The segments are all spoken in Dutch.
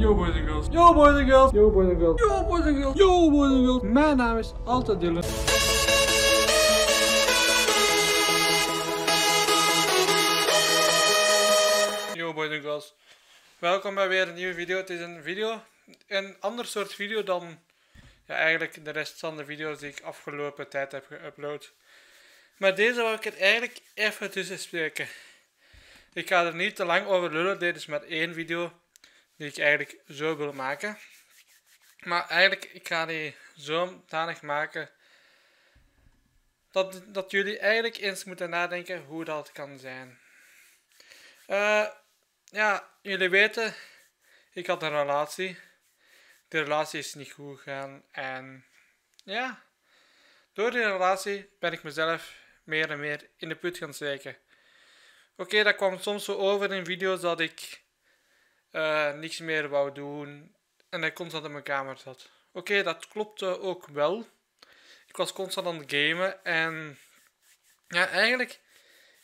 Yo boys and girls. Yo boys and girls. Yo boys and girls. Yo boys and girls. Yo boys and girls. Mijn naam is Alta Dylan. Yo boys and girls. Welkom bij weer een nieuwe video. Het is een video, een ander soort video dan ja, eigenlijk de rest van de video's die ik afgelopen tijd heb geüpload. Maar deze wil ik er eigenlijk even tussen spreken. Ik ga er niet te lang over lullen, dit is maar één video die ik eigenlijk zo wil maken. Maar eigenlijk, ik ga die zo danig maken dat, dat jullie eigenlijk eens moeten nadenken hoe dat kan zijn. Eh, ja, jullie weten, ik had een relatie. die relatie is niet goed gegaan en ja, door die relatie ben ik mezelf meer en meer in de put gaan steken. Oké, okay, dat kwam soms zo over in video's dat ik eh, niks meer wou doen en hij constant in mijn kamer zat. Oké, dat klopte ook wel. Ik was constant aan het gamen en ja, eigenlijk,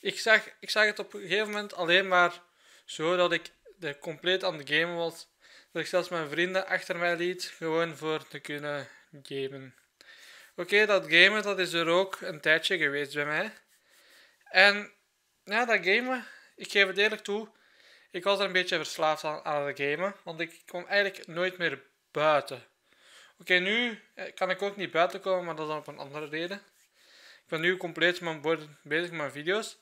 ik zag, ik zag het op een gegeven moment alleen maar zo dat ik de compleet aan het gamen was. Dat ik zelfs mijn vrienden achter mij liet, gewoon voor te kunnen gamen. Oké, dat gamen dat is er ook een tijdje geweest bij mij. En ja, dat gamen, ik geef het eerlijk toe, ik was er een beetje verslaafd aan, aan het gamen, want ik kwam eigenlijk nooit meer buiten. Oké, nu eh, kan ik ook niet buiten komen, maar dat is dan op een andere reden. Ik ben nu compleet mijn bezig met mijn video's.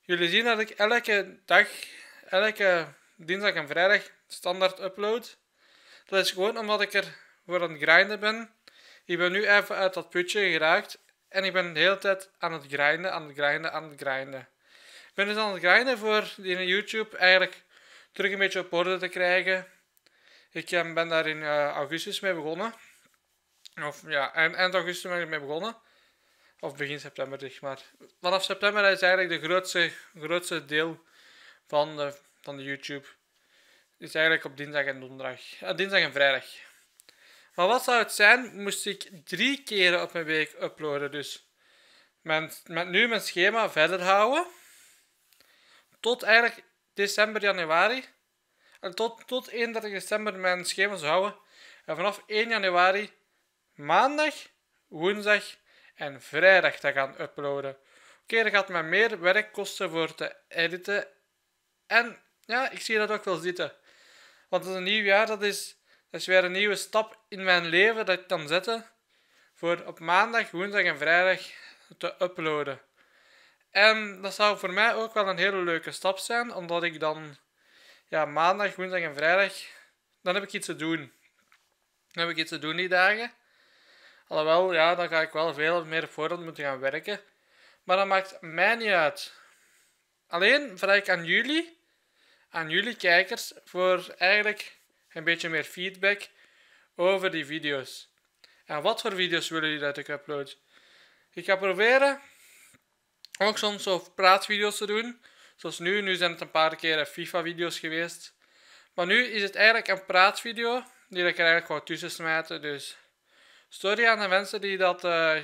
Jullie zien dat ik elke dag, elke dinsdag en vrijdag standaard upload. Dat is gewoon omdat ik er voor aan het grinden ben. Ik ben nu even uit dat putje geraakt en ik ben de hele tijd aan het grinden, aan het grinden, aan het grinden ben dus aan het grinden voor die YouTube eigenlijk terug een beetje op orde te krijgen. Ik eh, ben daar in eh, augustus mee begonnen. Of ja, eind, eind augustus ben ik mee begonnen. Of begin september, zeg maar. Vanaf september is eigenlijk de grootste, grootste deel van de, van de YouTube. Is eigenlijk op dinsdag en donderdag. Eh, dinsdag en vrijdag. Maar wat zou het zijn, moest ik drie keren op mijn week uploaden. Dus met nu mijn schema verder houden tot eigenlijk december, januari. En tot, tot 31 december mijn schema zou houden. En vanaf 1 januari maandag, woensdag en vrijdag te gaan uploaden. Oké, okay, dat gaat mij meer werk kosten voor te editen. En ja, ik zie dat ook wel zitten. Want het is een nieuw jaar, dat is, dat is weer een nieuwe stap in mijn leven dat ik kan zetten. Voor op maandag, woensdag en vrijdag te uploaden. En dat zou voor mij ook wel een hele leuke stap zijn, omdat ik dan ja, maandag, woensdag en vrijdag, dan heb ik iets te doen. Dan heb ik iets te doen die dagen. Alhoewel, ja, dan ga ik wel veel meer voorhand moeten gaan werken. Maar dat maakt mij niet uit. Alleen vraag ik aan jullie, aan jullie kijkers, voor eigenlijk een beetje meer feedback over die video's. En wat voor video's willen jullie dat ik upload? Ik ga proberen ook soms zo praatvideo's te doen. Zoals nu. Nu zijn het een paar keer eh, FIFA-video's geweest. Maar nu is het eigenlijk een praatvideo. Die ik er eigenlijk gewoon tussen smijten. Dus sorry aan de mensen die dat eh,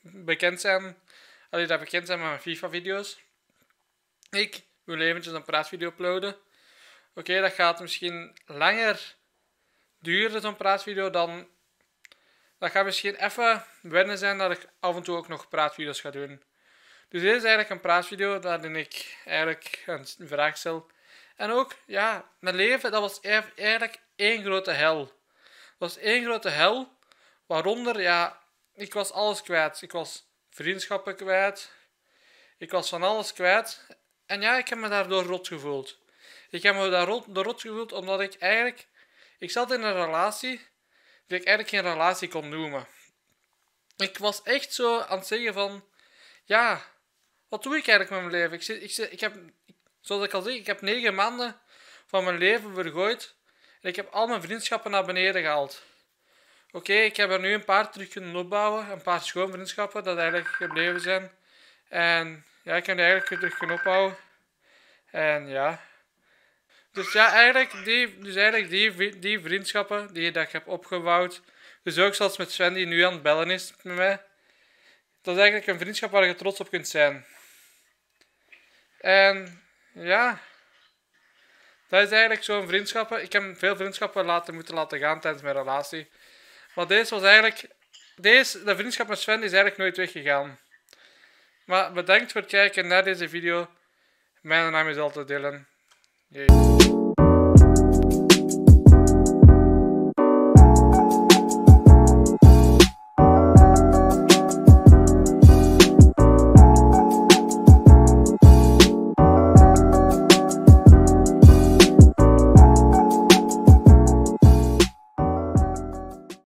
bekend zijn. Die dat bekend zijn met mijn FIFA-video's. Ik wil eventjes een praatvideo uploaden. Oké, dat gaat misschien langer duren, zo'n praatvideo, dan... Dat gaat misschien even wennen zijn dat ik af en toe ook nog praatvideo's ga doen. Dus dit is eigenlijk een praatvideo waarin ik eigenlijk een vraag stel. En ook, ja, mijn leven, dat was eigenlijk één grote hel. Dat was één grote hel, waaronder, ja, ik was alles kwijt. Ik was vriendschappen kwijt. Ik was van alles kwijt. En ja, ik heb me daardoor rot gevoeld. Ik heb me daar rot, rot gevoeld omdat ik eigenlijk... Ik zat in een relatie die ik eigenlijk geen relatie kon noemen. Ik was echt zo aan het zeggen van... Ja, wat doe ik eigenlijk met mijn leven? Ik, zit, ik, zit, ik heb, zoals ik al zei, ik heb negen maanden van mijn leven vergooid. En ik heb al mijn vriendschappen naar beneden gehaald. Oké, ik heb er nu een paar terug kunnen opbouwen. Een paar schoonvriendschappen dat eigenlijk gebleven zijn. En ja, ik heb die eigenlijk terug kunnen opbouwen. En ja. Dus ja, eigenlijk die, dus eigenlijk die, die vriendschappen die dat ik heb opgebouwd. Dus ook zoals met Sven die nu aan het bellen is met mij. Dat is eigenlijk een vriendschap waar je trots op kunt zijn. En ja, dat is eigenlijk zo'n vriendschap. Ik heb veel vriendschappen laten, moeten laten gaan tijdens mijn relatie. Maar deze was eigenlijk. Deze, de vriendschap met Sven is eigenlijk nooit weggegaan. Maar bedankt voor het kijken naar deze video. Mijn naam is altijd Dylan. Jezus.